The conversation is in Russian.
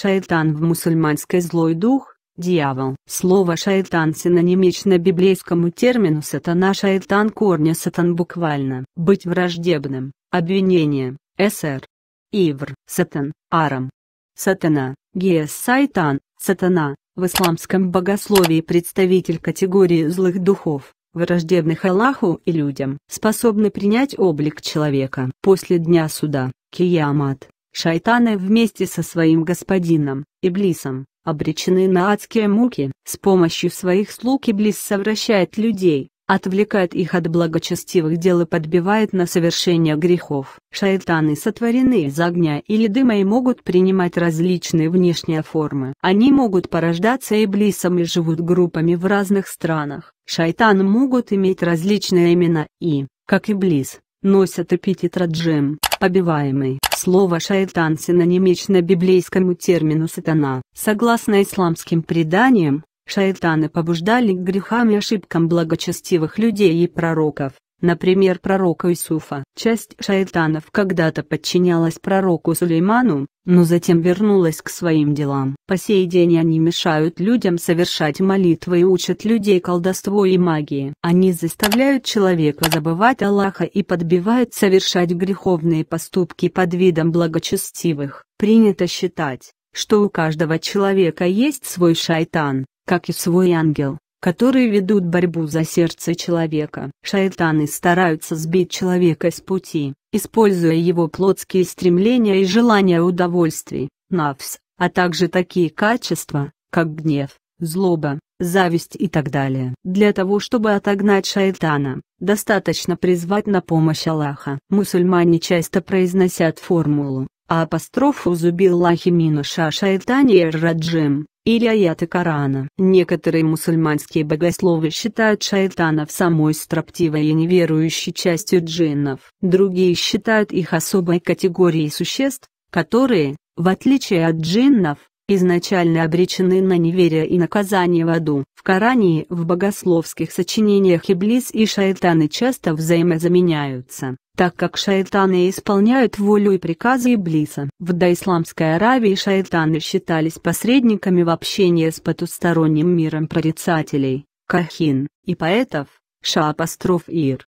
Шайтан в мусульманской злой дух, дьявол. Слово «шайтан» синонимично библейскому термину «сатана». Шайтан корня «сатан» буквально. Быть враждебным, обвинение, СР. Ивр, сатан, арам. Сатана, гес сайтан, сатана, в исламском богословии представитель категории злых духов, враждебных Аллаху и людям, способный принять облик человека. После дня суда, киямат, Шайтаны вместе со своим господином, Иблисом, обречены на адские муки. С помощью своих слуг Иблис совращает людей, отвлекает их от благочестивых дел и подбивает на совершение грехов. Шайтаны сотворены из огня или дыма и могут принимать различные внешние формы. Они могут порождаться иблисом и живут группами в разных странах. Шайтаны могут иметь различные имена и, как иблис, носят эпитет раджем, побиваемый. Слово «шайтан» синонимично библейскому термину «сатана». Согласно исламским преданиям, шайтаны побуждали к грехам и ошибкам благочестивых людей и пророков. Например, пророка Исуфа. Часть шайтанов когда-то подчинялась пророку Сулейману, но затем вернулась к своим делам. По сей день они мешают людям совершать молитвы и учат людей колдовству и магии. Они заставляют человека забывать Аллаха и подбивают совершать греховные поступки под видом благочестивых. Принято считать, что у каждого человека есть свой шайтан, как и свой ангел которые ведут борьбу за сердце человека. Шайтаны стараются сбить человека с пути, используя его плотские стремления и желания удовольствий, навс, а также такие качества, как гнев, злоба, зависть и так далее. Для того, чтобы отогнать шайтана, достаточно призвать на помощь Аллаха. Мусульмане часто произносят формулу апострофу зубиллахи минуша шайтани раджим, или аяты Корана. Некоторые мусульманские богословы считают шайтанов самой строптивой и неверующей частью джиннов. Другие считают их особой категорией существ, которые, в отличие от джиннов, изначально обречены на неверие и наказание в аду. В Коране в богословских сочинениях Иблис и шайтаны часто взаимозаменяются так как шайтаны исполняют волю и приказы Иблиса. В доисламской Аравии шайтаны считались посредниками в общении с потусторонним миром прорицателей, кахин, и поэтов, ша-ир.